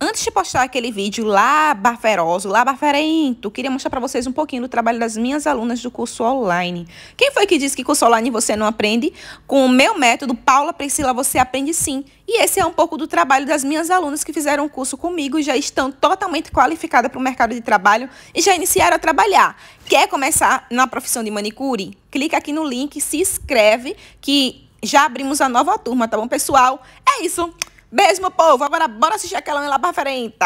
Antes de postar aquele vídeo lá baferoso, lá baferento, queria mostrar para vocês um pouquinho do trabalho das minhas alunas do curso online. Quem foi que disse que curso online você não aprende? Com o meu método, Paula Priscila, você aprende sim. E esse é um pouco do trabalho das minhas alunas que fizeram o curso comigo e já estão totalmente qualificadas para o mercado de trabalho e já iniciaram a trabalhar. Quer começar na profissão de manicure? Clica aqui no link, se inscreve, que já abrimos a nova turma, tá bom, pessoal? É isso! Beijo, meu povo. Agora bora assistir aquela lá pra frente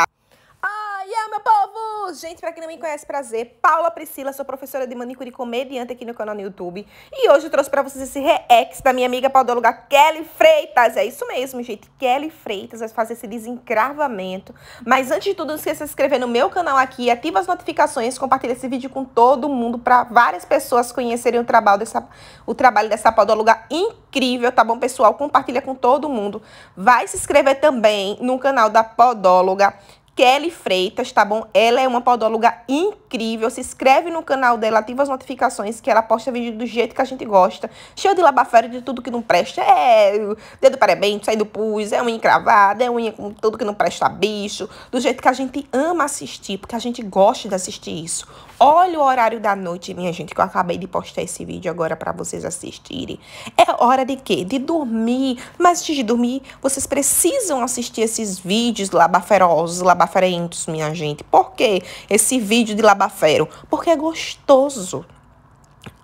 meu povo! Gente, pra quem não me conhece, prazer. Paula Priscila, sou professora de manicure e comediante aqui no canal no YouTube. E hoje eu trouxe pra vocês esse reex da minha amiga podóloga Kelly Freitas. É isso mesmo, gente. Kelly Freitas vai fazer esse desencravamento. Mas antes de tudo, não esqueça de se inscrever no meu canal aqui, ativa as notificações, compartilha esse vídeo com todo mundo pra várias pessoas conhecerem o trabalho dessa, o trabalho dessa podóloga incrível, tá bom, pessoal? Compartilha com todo mundo. Vai se inscrever também no canal da podóloga Kelly Freitas, tá bom? Ela é uma podóloga incrível. Se inscreve no canal dela, ativa as notificações que ela posta vídeo do jeito que a gente gosta. Cheio de labafério de tudo que não presta. É dedo parabéns, sai do pus, é unha encravada, é unha com tudo que não presta bicho. Do jeito que a gente ama assistir, porque a gente gosta de assistir isso. Olha o horário da noite, minha gente, que eu acabei de postar esse vídeo agora para vocês assistirem. É hora de quê? De dormir. Mas antes de dormir, vocês precisam assistir esses vídeos labaferosos, labaferentos, minha gente. Por quê? Esse vídeo de labafero? Porque é gostoso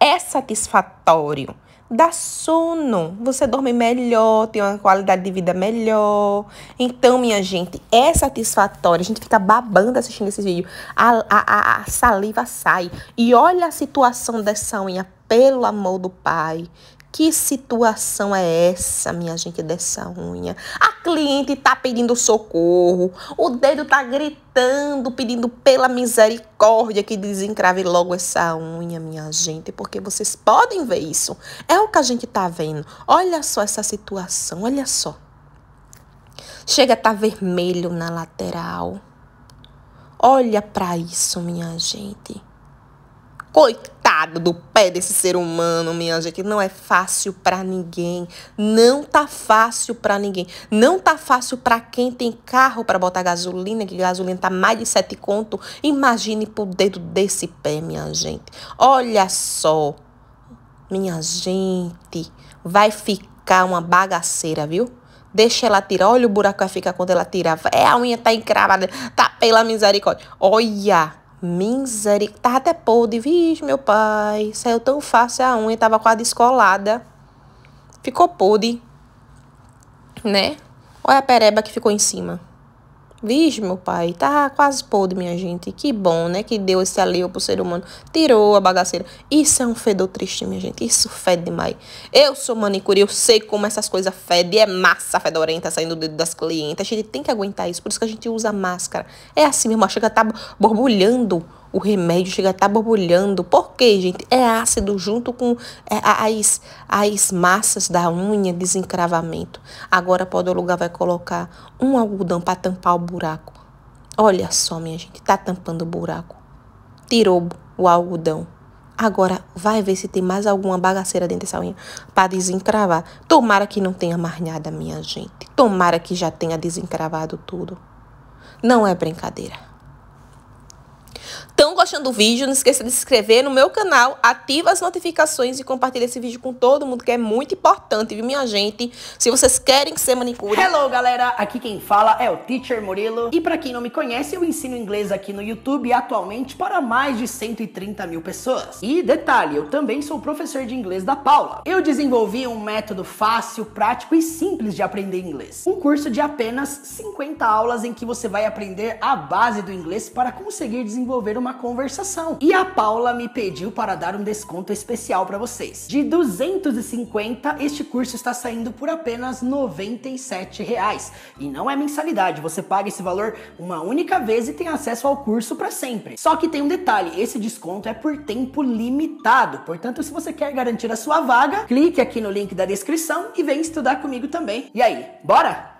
é satisfatório. Dá sono, você dorme melhor, tem uma qualidade de vida melhor. Então, minha gente, é satisfatório. A gente fica babando assistindo esse vídeo, A, a, a saliva sai. E olha a situação dessa unha, pelo amor do pai. Que situação é essa, minha gente, dessa unha? A cliente tá pedindo socorro, o dedo tá gritando, pedindo pela misericórdia que desencrave logo essa unha, minha gente, porque vocês podem ver isso. É o que a gente tá vendo. Olha só essa situação, olha só. Chega a tá vermelho na lateral. Olha para isso, minha gente. Coitado arrancada do pé desse ser humano, minha gente. Não é fácil para ninguém. Não tá fácil para ninguém. Não tá fácil para quem tem carro para botar gasolina, que gasolina tá mais de sete conto. Imagine pro dedo desse pé, minha gente. Olha só. Minha gente, vai ficar uma bagaceira, viu? Deixa ela tirar. Olha o buraco que vai ficar quando ela tirar. É, a unha tá encravada. Tá pela misericórdia. Olha. Misericórdia. Tava até podre. Vixe, meu pai. Saiu tão fácil a unha. Tava quase descolada. Ficou podre. Né? Olha a pereba que ficou em cima. Vixe, meu pai, tá quase podre, minha gente. Que bom, né? Que deu esse alívio pro ser humano. Tirou a bagaceira. Isso é um fedor triste, minha gente. Isso fede demais. Eu sou manicure, eu sei como essas coisas fedem. É massa fedorenta saindo do dedo das clientes. A gente tem que aguentar isso. Por isso que a gente usa máscara. É assim meu a chega tá borbulhando o remédio chega a estar tá borbulhando. Por quê, gente? É ácido junto com é, as, as massas da unha, desencravamento. Agora a podóloga vai colocar um algodão para tampar o buraco. Olha só, minha gente, tá tampando o buraco. Tirou o algodão. Agora vai ver se tem mais alguma bagaceira dentro dessa unha para desencravar. Tomara que não tenha mais nada, minha gente. Tomara que já tenha desencravado tudo. Não é brincadeira. Estão gostando do vídeo? Não esqueça de se inscrever no meu canal, ativa as notificações e compartilha esse vídeo com todo mundo, que é muito importante, viu, minha gente? Se vocês querem ser manicure... Hello, galera! Aqui quem fala é o Teacher Murilo. E para quem não me conhece, eu ensino inglês aqui no YouTube atualmente para mais de 130 mil pessoas. E detalhe, eu também sou professor de inglês da Paula. Eu desenvolvi um método fácil, prático e simples de aprender inglês. Um curso de apenas 50 aulas em que você vai aprender a base do inglês para conseguir desenvolver uma uma conversação. E a Paula me pediu para dar um desconto especial para vocês. De 250, este curso está saindo por apenas R$ 97 reais. E não é mensalidade, você paga esse valor uma única vez e tem acesso ao curso para sempre. Só que tem um detalhe, esse desconto é por tempo limitado. Portanto, se você quer garantir a sua vaga, clique aqui no link da descrição e vem estudar comigo também. E aí, bora?